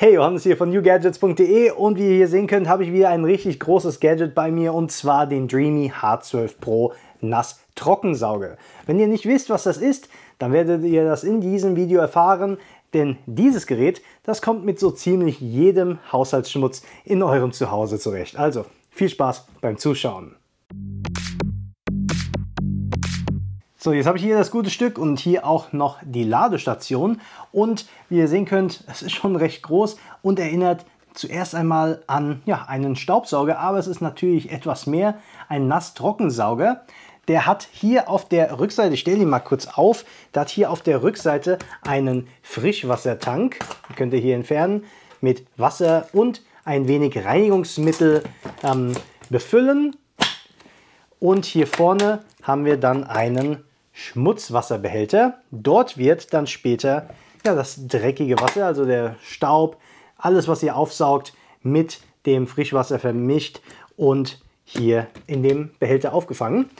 Hey, Johannes hier von newgadgets.de und wie ihr hier sehen könnt, habe ich wieder ein richtig großes Gadget bei mir und zwar den Dreamy H12 Pro Nass Trockensauge. Wenn ihr nicht wisst, was das ist, dann werdet ihr das in diesem Video erfahren, denn dieses Gerät, das kommt mit so ziemlich jedem Haushaltsschmutz in eurem Zuhause zurecht. Also viel Spaß beim Zuschauen. So, jetzt habe ich hier das gute Stück und hier auch noch die Ladestation. Und wie ihr sehen könnt, es ist schon recht groß und erinnert zuerst einmal an ja, einen Staubsauger, aber es ist natürlich etwas mehr, ein Nass-Trockensauger. Der hat hier auf der Rückseite, ich stelle ihn mal kurz auf, der hat hier auf der Rückseite einen Frischwassertank, den könnt ihr hier entfernen, mit Wasser und ein wenig Reinigungsmittel ähm, befüllen. Und hier vorne haben wir dann einen Schmutzwasserbehälter. Dort wird dann später ja, das dreckige Wasser, also der Staub, alles was ihr aufsaugt, mit dem Frischwasser vermischt und hier in dem Behälter aufgefangen.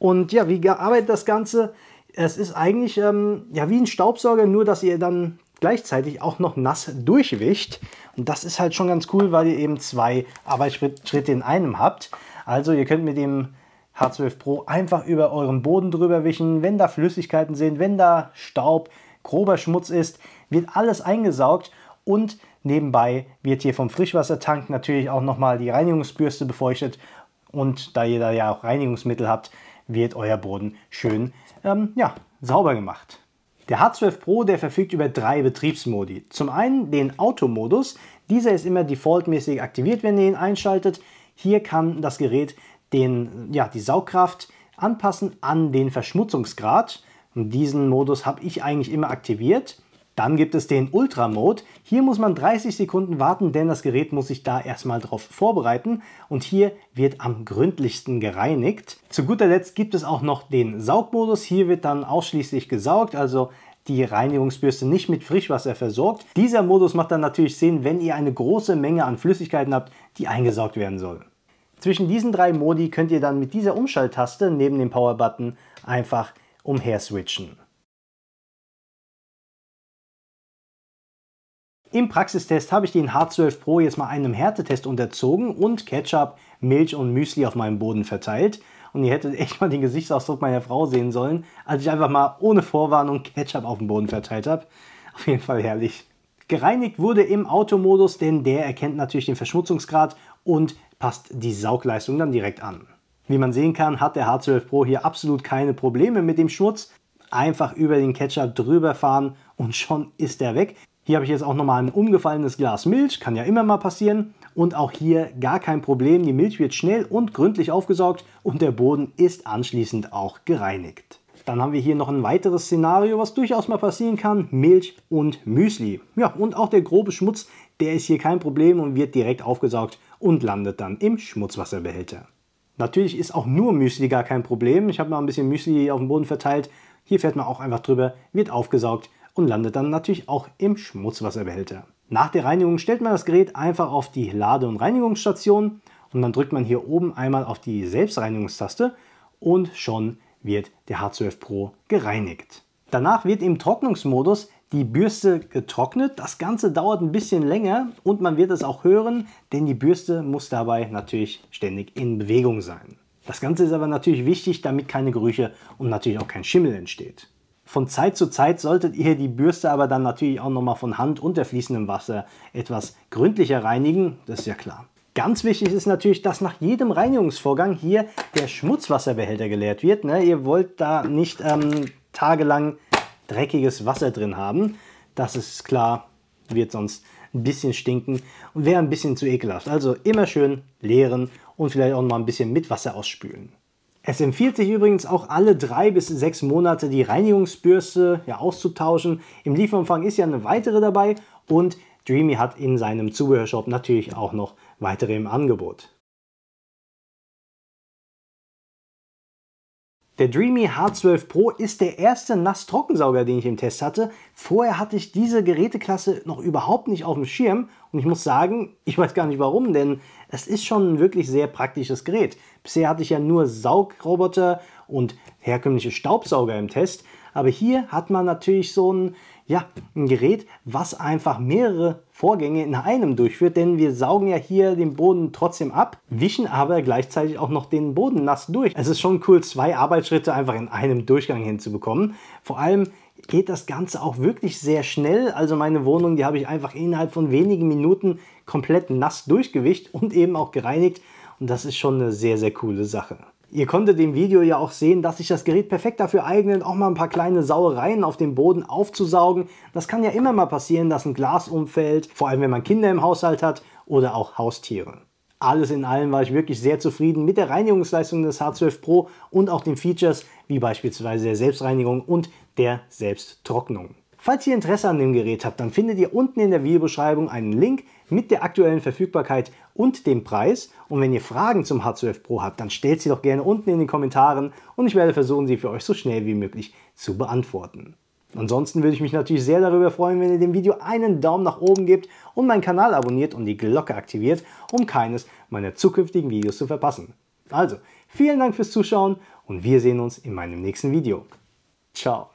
Und ja, wie arbeitet das Ganze? Es ist eigentlich ähm, ja, wie ein Staubsauger, nur dass ihr dann gleichzeitig auch noch nass durchwischt. Und das ist halt schon ganz cool, weil ihr eben zwei Arbeitsschritte in einem habt. Also ihr könnt mit dem H12 Pro einfach über euren Boden drüber wischen. Wenn da Flüssigkeiten sind, wenn da Staub, grober Schmutz ist, wird alles eingesaugt und nebenbei wird hier vom Frischwassertank natürlich auch nochmal die Reinigungsbürste befeuchtet und da ihr da ja auch Reinigungsmittel habt, wird euer Boden schön ähm, ja, sauber gemacht. Der H12 Pro, der verfügt über drei Betriebsmodi. Zum einen den Automodus. Dieser ist immer defaultmäßig aktiviert, wenn ihr ihn einschaltet. Hier kann das Gerät den, ja, die Saugkraft anpassen an den Verschmutzungsgrad. Und diesen Modus habe ich eigentlich immer aktiviert. Dann gibt es den Ultra-Mode. Hier muss man 30 Sekunden warten, denn das Gerät muss sich da erstmal drauf vorbereiten. Und hier wird am gründlichsten gereinigt. Zu guter Letzt gibt es auch noch den Saugmodus. Hier wird dann ausschließlich gesaugt, also die Reinigungsbürste nicht mit Frischwasser versorgt. Dieser Modus macht dann natürlich Sinn, wenn ihr eine große Menge an Flüssigkeiten habt, die eingesaugt werden soll. Zwischen diesen drei Modi könnt ihr dann mit dieser Umschalttaste neben dem Power-Button einfach umher switchen. Im Praxistest habe ich den H12 Pro jetzt mal einem Härtetest unterzogen und Ketchup, Milch und Müsli auf meinem Boden verteilt. Und ihr hättet echt mal den Gesichtsausdruck meiner Frau sehen sollen, als ich einfach mal ohne Vorwarnung Ketchup auf dem Boden verteilt habe. Auf jeden Fall herrlich. Gereinigt wurde im Automodus, denn der erkennt natürlich den Verschmutzungsgrad und passt die Saugleistung dann direkt an. Wie man sehen kann, hat der H12 Pro hier absolut keine Probleme mit dem Schmutz. Einfach über den Ketchup drüber fahren und schon ist er weg. Hier habe ich jetzt auch nochmal ein umgefallenes Glas Milch, kann ja immer mal passieren. Und auch hier gar kein Problem, die Milch wird schnell und gründlich aufgesaugt und der Boden ist anschließend auch gereinigt. Dann haben wir hier noch ein weiteres Szenario, was durchaus mal passieren kann, Milch und Müsli. Ja, und auch der grobe Schmutz, der ist hier kein Problem und wird direkt aufgesaugt und landet dann im Schmutzwasserbehälter. Natürlich ist auch nur Müsli gar kein Problem. Ich habe mal ein bisschen Müsli auf dem Boden verteilt. Hier fährt man auch einfach drüber, wird aufgesaugt und landet dann natürlich auch im Schmutzwasserbehälter. Nach der Reinigung stellt man das Gerät einfach auf die Lade- und Reinigungsstation und dann drückt man hier oben einmal auf die Selbstreinigungstaste und schon wird der H12 Pro gereinigt. Danach wird im Trocknungsmodus die Bürste getrocknet. Das Ganze dauert ein bisschen länger und man wird es auch hören, denn die Bürste muss dabei natürlich ständig in Bewegung sein. Das Ganze ist aber natürlich wichtig, damit keine Gerüche und natürlich auch kein Schimmel entsteht. Von Zeit zu Zeit solltet ihr die Bürste aber dann natürlich auch nochmal von Hand unter fließendem Wasser etwas gründlicher reinigen, das ist ja klar. Ganz wichtig ist natürlich, dass nach jedem Reinigungsvorgang hier der Schmutzwasserbehälter geleert wird. Ne? Ihr wollt da nicht ähm, tagelang dreckiges Wasser drin haben. Das ist klar, wird sonst ein bisschen stinken und wäre ein bisschen zu ekelhaft. Also immer schön leeren und vielleicht auch mal ein bisschen mit Wasser ausspülen. Es empfiehlt sich übrigens auch alle drei bis sechs Monate die Reinigungsbürste ja, auszutauschen. Im Lieferumfang ist ja eine weitere dabei und Dreamy hat in seinem Zubehörshop natürlich auch noch weitere im Angebot. Der Dreamy H12 Pro ist der erste Nass-Trockensauger, den ich im Test hatte. Vorher hatte ich diese Geräteklasse noch überhaupt nicht auf dem Schirm und ich muss sagen, ich weiß gar nicht warum, denn es ist schon ein wirklich sehr praktisches Gerät. Bisher hatte ich ja nur Saugroboter und herkömmliche Staubsauger im Test. Aber hier hat man natürlich so ein, ja, ein Gerät, was einfach mehrere Vorgänge in einem durchführt, denn wir saugen ja hier den Boden trotzdem ab, wischen aber gleichzeitig auch noch den Boden nass durch. Es ist schon cool, zwei Arbeitsschritte einfach in einem Durchgang hinzubekommen. Vor allem geht das Ganze auch wirklich sehr schnell. Also meine Wohnung, die habe ich einfach innerhalb von wenigen Minuten komplett nass durchgewischt und eben auch gereinigt. Und das ist schon eine sehr, sehr coole Sache. Ihr konntet im Video ja auch sehen, dass sich das Gerät perfekt dafür eignet, auch mal ein paar kleine Sauereien auf dem Boden aufzusaugen. Das kann ja immer mal passieren, dass ein Glas umfällt, vor allem wenn man Kinder im Haushalt hat oder auch Haustiere. Alles in allem war ich wirklich sehr zufrieden mit der Reinigungsleistung des H12 Pro und auch den Features wie beispielsweise der Selbstreinigung und der Selbsttrocknung. Falls ihr Interesse an dem Gerät habt, dann findet ihr unten in der Videobeschreibung einen Link mit der aktuellen Verfügbarkeit und dem Preis. Und wenn ihr Fragen zum H12 Pro habt, dann stellt sie doch gerne unten in den Kommentaren und ich werde versuchen, sie für euch so schnell wie möglich zu beantworten. Ansonsten würde ich mich natürlich sehr darüber freuen, wenn ihr dem Video einen Daumen nach oben gebt und meinen Kanal abonniert und die Glocke aktiviert, um keines meiner zukünftigen Videos zu verpassen. Also, vielen Dank fürs Zuschauen und wir sehen uns in meinem nächsten Video. Ciao!